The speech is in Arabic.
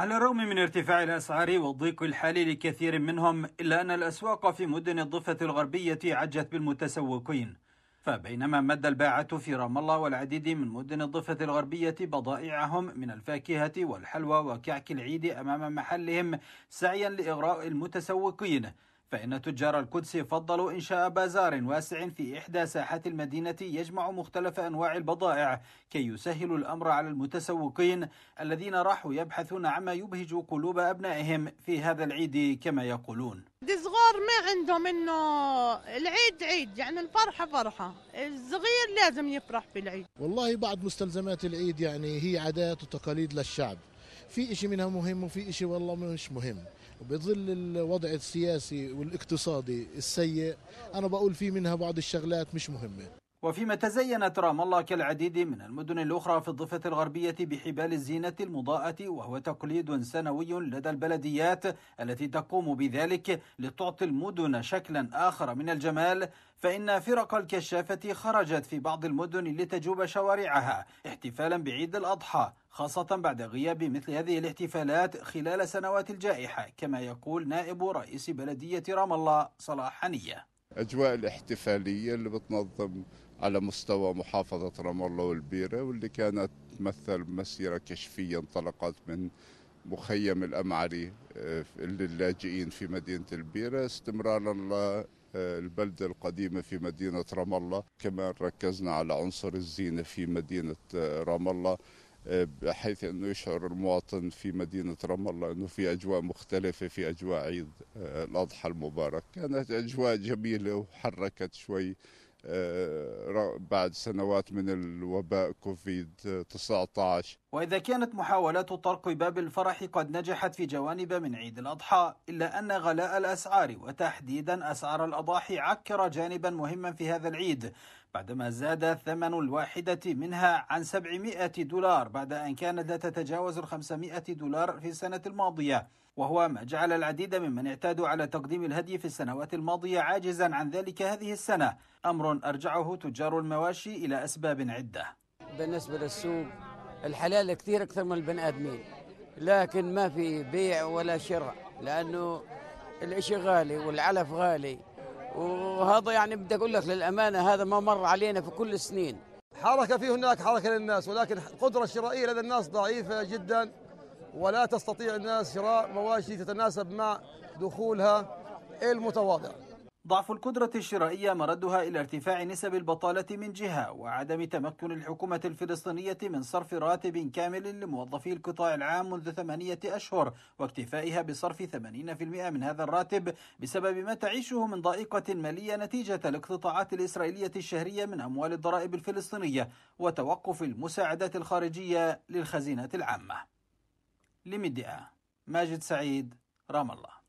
على الرغم من ارتفاع الأسعار والضيق الحالي لكثير منهم إلا أن الأسواق في مدن الضفة الغربية عجت بالمتسوقين فبينما مد الباعة في رام الله والعديد من مدن الضفة الغربية بضائعهم من الفاكهة والحلوى وكعك العيد أمام محلهم سعيا لإغراء المتسوقين فإن تجار القدس فضلوا إنشاء بازار واسع في إحدى ساحات المدينة يجمع مختلف أنواع البضائع كي يسهل الأمر على المتسوقين الذين راحوا يبحثون عما يبهج قلوب أبنائهم في هذا العيد كما يقولون الصغار ما عندهم انه العيد عيد يعني الفرحه فرحه الصغير لازم يفرح بالعيد والله بعض مستلزمات العيد يعني هي عادات وتقاليد للشعب في إشي منها مهم وفي إشي والله مش مهم وبظل الوضع السياسي والاقتصادي السيء أنا بقول في منها بعض الشغلات مش مهمة وفيما تزينت رام الله كالعديد من المدن الأخرى في الضفة الغربية بحبال الزينة المضاءة وهو تقليد سنوي لدى البلديات التي تقوم بذلك لتعطي المدن شكلا آخر من الجمال فإن فرق الكشافة خرجت في بعض المدن لتجوب شوارعها احتفالا بعيد الأضحى خاصة بعد غياب مثل هذه الاحتفالات خلال سنوات الجائحة كما يقول نائب رئيس بلدية رام الله صلاح حنيه أجواء الاحتفالية اللي بتنظم على مستوى محافظة رام الله والبيرة واللي كانت تمثل مسيرة كشفية انطلقت من مخيم الأمعري آه، للاجئين في مدينة البيرة استمرارا آه، البلدة القديمة في مدينة رام الله كمان ركزنا على عنصر الزينة في مدينة آه، رام الله آه، بحيث انه يشعر المواطن في مدينه رام الله انه في اجواء مختلفه في اجواء عيد آه، الاضحى المبارك، كانت اجواء جميله وحركت شوي آه، بعد سنوات من الوباء كوفيد 19 وإذا كانت محاولات طرق باب الفرح قد نجحت في جوانب من عيد الأضحى إلا أن غلاء الأسعار وتحديدا أسعار الأضاحي عكر جانبا مهما في هذا العيد بعدما زاد ثمن الواحدة منها عن 700 دولار بعد أن كانت لا تتجاوز ال 500 دولار في السنة الماضية وهو ما جعل العديد ممن اعتادوا على تقديم الهدي في السنوات الماضية عاجزا عن ذلك هذه السنة أمر أرجعه تجار المواشي إلى أسباب عدة بالنسبة للسوق الحلال كثير اكثر من البني ادمين لكن ما في بيع ولا شراء لانه الاشي غالي والعلف غالي وهذا يعني بدي اقول لك للامانه هذا ما مر علينا في كل السنين حركه في هناك حركه للناس ولكن القدره الشرائيه لدى الناس ضعيفه جدا ولا تستطيع الناس شراء مواشي تتناسب مع دخولها المتواضع ضعف القدرة الشرائية مردها إلى ارتفاع نسب البطالة من جهة وعدم تمكن الحكومة الفلسطينية من صرف راتب كامل لموظفي القطاع العام منذ ثمانية أشهر واكتفائها بصرف 80% من هذا الراتب بسبب ما تعيشه من ضائقة مالية نتيجة الاقتطاعات الإسرائيلية الشهرية من أموال الضرائب الفلسطينية وتوقف المساعدات الخارجية للخزينة العامة لمدئة ماجد سعيد رام الله